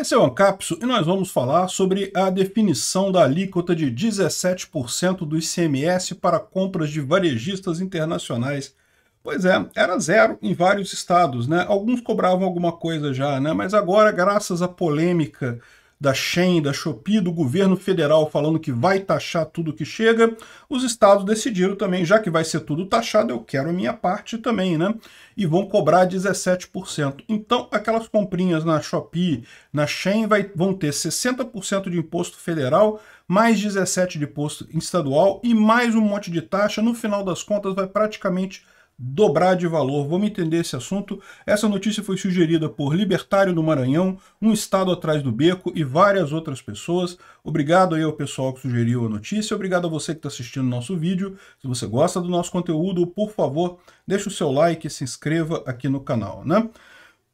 Esse é o Ancapso e nós vamos falar sobre a definição da alíquota de 17% do ICMS para compras de varejistas internacionais. Pois é, era zero em vários estados, né? Alguns cobravam alguma coisa já, né? Mas agora, graças à polêmica da Shen, da Shopee, do governo federal falando que vai taxar tudo que chega, os estados decidiram também, já que vai ser tudo taxado, eu quero a minha parte também, né? E vão cobrar 17%. Então, aquelas comprinhas na Shopee, na Shen, vai, vão ter 60% de imposto federal, mais 17% de imposto estadual e mais um monte de taxa. No final das contas, vai praticamente dobrar de valor. Vamos entender esse assunto. Essa notícia foi sugerida por Libertário do Maranhão, Um Estado Atrás do Beco e várias outras pessoas. Obrigado aí ao pessoal que sugeriu a notícia. Obrigado a você que está assistindo o nosso vídeo. Se você gosta do nosso conteúdo, por favor, deixe o seu like e se inscreva aqui no canal, né?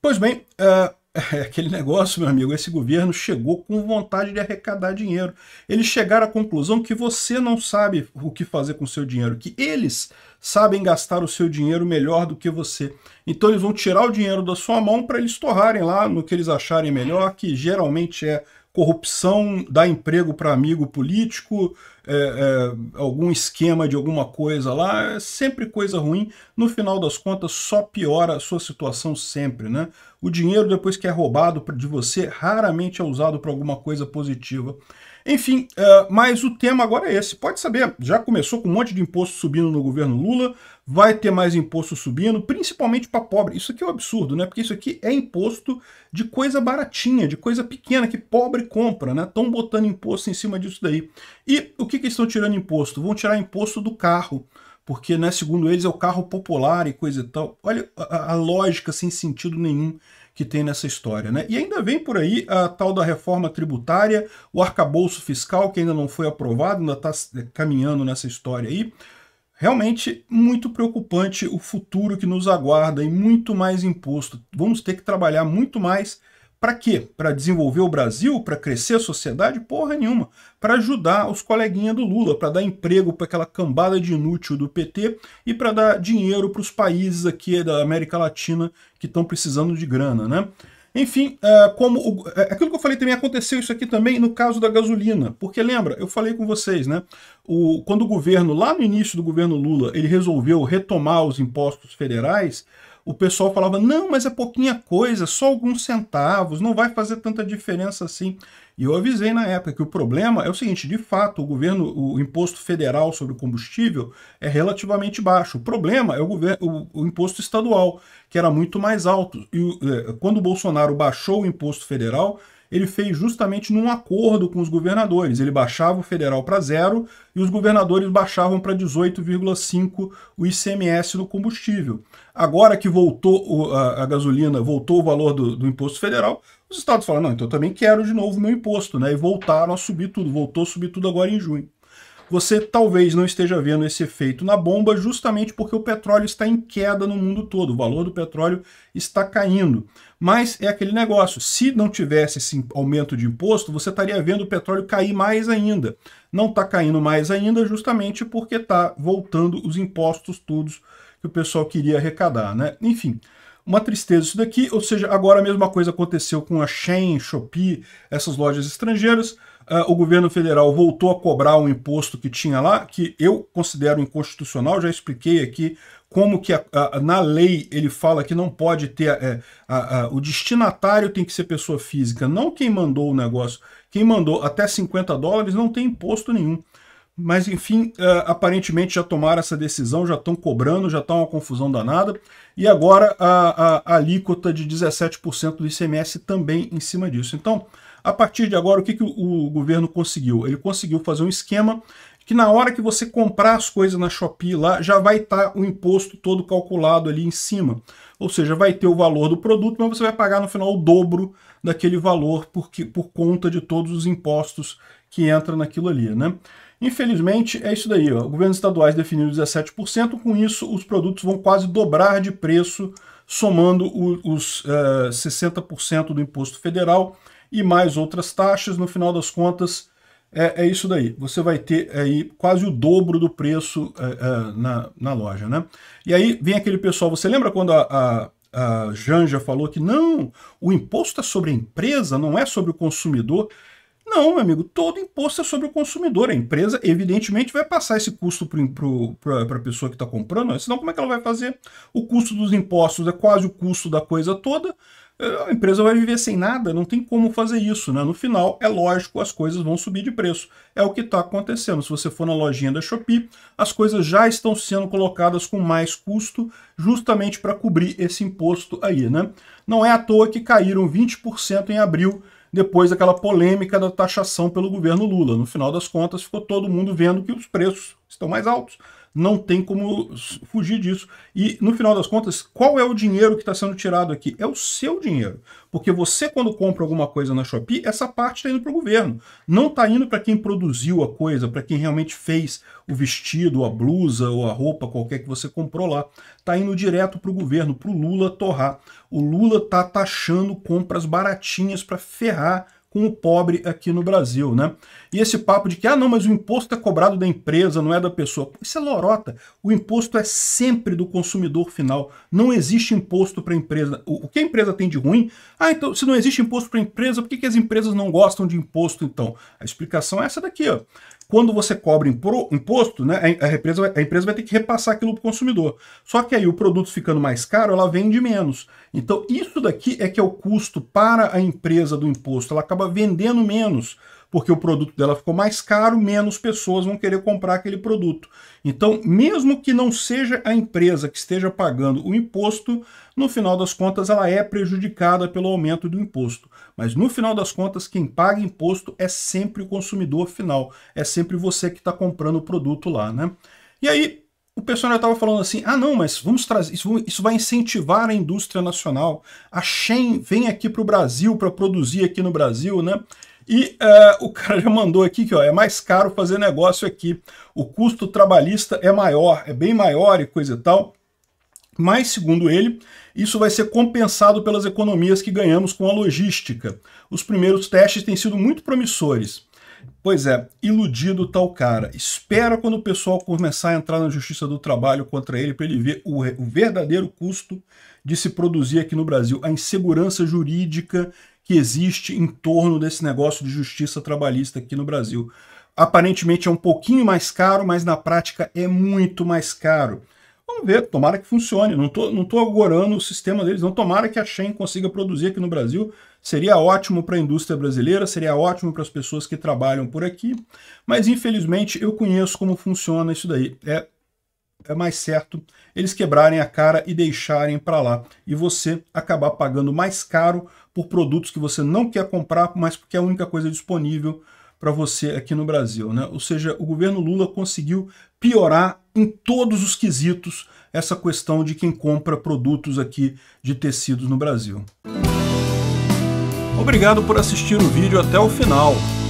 Pois bem, uh, é aquele negócio, meu amigo, esse governo chegou com vontade de arrecadar dinheiro. Eles chegaram à conclusão que você não sabe o que fazer com o seu dinheiro, que eles sabem gastar o seu dinheiro melhor do que você. Então eles vão tirar o dinheiro da sua mão para eles torrarem lá no que eles acharem melhor, que geralmente é corrupção, dar emprego para amigo político, é, é, algum esquema de alguma coisa lá, é sempre coisa ruim. No final das contas, só piora a sua situação sempre, né? O dinheiro, depois que é roubado de você, raramente é usado para alguma coisa positiva. Enfim, uh, mas o tema agora é esse. Pode saber, já começou com um monte de imposto subindo no governo Lula, vai ter mais imposto subindo, principalmente para pobre. Isso aqui é um absurdo, né? Porque isso aqui é imposto de coisa baratinha, de coisa pequena, que pobre compra, né? Estão botando imposto em cima disso daí. E o que, que estão tirando imposto? Vão tirar imposto do carro porque, né, segundo eles, é o carro popular e coisa e tal. Olha a, a lógica sem sentido nenhum que tem nessa história. Né? E ainda vem por aí a tal da reforma tributária, o arcabouço fiscal, que ainda não foi aprovado, ainda está é, caminhando nessa história aí. Realmente muito preocupante o futuro que nos aguarda e muito mais imposto. Vamos ter que trabalhar muito mais para quê? Para desenvolver o Brasil? Para crescer a sociedade? Porra nenhuma. Para ajudar os coleguinhas do Lula, para dar emprego para aquela cambada de inútil do PT e para dar dinheiro para os países aqui da América Latina que estão precisando de grana, né? Enfim, é, como o, é, aquilo que eu falei também aconteceu isso aqui também no caso da gasolina, porque lembra, eu falei com vocês, né? O, quando o governo, lá no início do governo Lula, ele resolveu retomar os impostos federais, o pessoal falava: não, mas é pouquinha coisa, só alguns centavos, não vai fazer tanta diferença assim. E eu avisei na época que o problema é o seguinte: de fato, o governo, o imposto federal sobre o combustível é relativamente baixo. O problema é o, governo, o, o imposto estadual, que era muito mais alto. E é, quando o Bolsonaro baixou o imposto federal, ele fez justamente num acordo com os governadores. Ele baixava o federal para zero e os governadores baixavam para 18,5 o ICMS do combustível. Agora que voltou a, a gasolina, voltou o valor do, do imposto federal, os estados falaram, não, então eu também quero de novo meu imposto, né? E voltaram a subir tudo, voltou a subir tudo agora em junho você talvez não esteja vendo esse efeito na bomba justamente porque o petróleo está em queda no mundo todo, o valor do petróleo está caindo. Mas é aquele negócio, se não tivesse esse aumento de imposto, você estaria vendo o petróleo cair mais ainda. Não está caindo mais ainda justamente porque está voltando os impostos todos que o pessoal queria arrecadar, né? Enfim, uma tristeza isso daqui, ou seja, agora a mesma coisa aconteceu com a Shein, Shopee, essas lojas estrangeiras, uh, o governo federal voltou a cobrar um imposto que tinha lá, que eu considero inconstitucional, já expliquei aqui como que a, a, na lei ele fala que não pode ter é, a, o destinatário tem que ser pessoa física, não quem mandou o negócio. Quem mandou até 50 dólares não tem imposto nenhum. Mas enfim, uh, aparentemente já tomaram essa decisão, já estão cobrando, já está uma confusão danada. E agora a, a, a alíquota de 17% do ICMS também em cima disso. Então, a partir de agora, o que, que o governo conseguiu? Ele conseguiu fazer um esquema que na hora que você comprar as coisas na Shopee lá, já vai estar tá o imposto todo calculado ali em cima. Ou seja, vai ter o valor do produto, mas você vai pagar no final o dobro daquele valor porque, por conta de todos os impostos que entram naquilo ali, né? Infelizmente, é isso daí. Ó. Governos estaduais definiram 17%, com isso os produtos vão quase dobrar de preço, somando o, os uh, eh, 60% do imposto federal e mais outras taxas, no final das contas, é, é isso daí. Você vai ter aí quase o dobro do preço é, é, na, na loja, né? E aí vem aquele pessoal, você lembra quando a, a, a Janja falou que não, o imposto é sobre a empresa, não é sobre o consumidor? Não, meu amigo, todo imposto é sobre o consumidor. A empresa, evidentemente, vai passar esse custo para a pessoa que está comprando, senão como é que ela vai fazer? O custo dos impostos é quase o custo da coisa toda a empresa vai viver sem nada, não tem como fazer isso. Né? No final, é lógico, as coisas vão subir de preço. É o que está acontecendo. Se você for na lojinha da Shopee, as coisas já estão sendo colocadas com mais custo, justamente para cobrir esse imposto aí. Né? Não é à toa que caíram 20% em abril, depois daquela polêmica da taxação pelo governo Lula. No final das contas, ficou todo mundo vendo que os preços estão mais altos não tem como fugir disso. E no final das contas, qual é o dinheiro que está sendo tirado aqui? É o seu dinheiro. Porque você, quando compra alguma coisa na Shopee, essa parte está indo para o governo. Não está indo para quem produziu a coisa, para quem realmente fez o vestido, a blusa ou a roupa qualquer que você comprou lá. Está indo direto para o governo, para o Lula torrar. O Lula está taxando compras baratinhas para ferrar com o pobre aqui no Brasil, né? E esse papo de que, ah, não, mas o imposto é cobrado da empresa, não é da pessoa. Isso é lorota. O imposto é sempre do consumidor final. Não existe imposto para a empresa. O que a empresa tem de ruim? Ah, então, se não existe imposto para a empresa, por que, que as empresas não gostam de imposto, então? A explicação é essa daqui, ó quando você cobra imposto, né, a, empresa, a empresa vai ter que repassar aquilo para o consumidor. Só que aí o produto ficando mais caro, ela vende menos. Então, isso daqui é que é o custo para a empresa do imposto. Ela acaba vendendo menos porque o produto dela ficou mais caro, menos pessoas vão querer comprar aquele produto. Então, mesmo que não seja a empresa que esteja pagando o imposto, no final das contas ela é prejudicada pelo aumento do imposto. Mas no final das contas, quem paga imposto é sempre o consumidor final, é sempre você que está comprando o produto lá, né? E aí, o pessoal estava falando assim, ah não, mas vamos trazer isso, isso vai incentivar a indústria nacional. A Shen vem aqui para o Brasil para produzir aqui no Brasil, né? E uh, o cara já mandou aqui que ó, é mais caro fazer negócio aqui. O custo trabalhista é maior, é bem maior e coisa e tal. Mas, segundo ele, isso vai ser compensado pelas economias que ganhamos com a logística. Os primeiros testes têm sido muito promissores. Pois é, iludido tal cara. Espera quando o pessoal começar a entrar na justiça do trabalho contra ele para ele ver o, o verdadeiro custo de se produzir aqui no Brasil, a insegurança jurídica que existe em torno desse negócio de justiça trabalhista aqui no Brasil. Aparentemente é um pouquinho mais caro, mas na prática é muito mais caro. Vamos ver, tomara que funcione. Não estou não tô agorando o sistema deles, não. Tomara que a Shen consiga produzir aqui no Brasil. Seria ótimo para a indústria brasileira, seria ótimo para as pessoas que trabalham por aqui. Mas, infelizmente, eu conheço como funciona isso daí. É é mais certo eles quebrarem a cara e deixarem para lá e você acabar pagando mais caro por produtos que você não quer comprar, mas porque é a única coisa disponível para você aqui no Brasil. Né? Ou seja, o governo Lula conseguiu piorar em todos os quesitos essa questão de quem compra produtos aqui de tecidos no Brasil. Obrigado por assistir o vídeo até o final.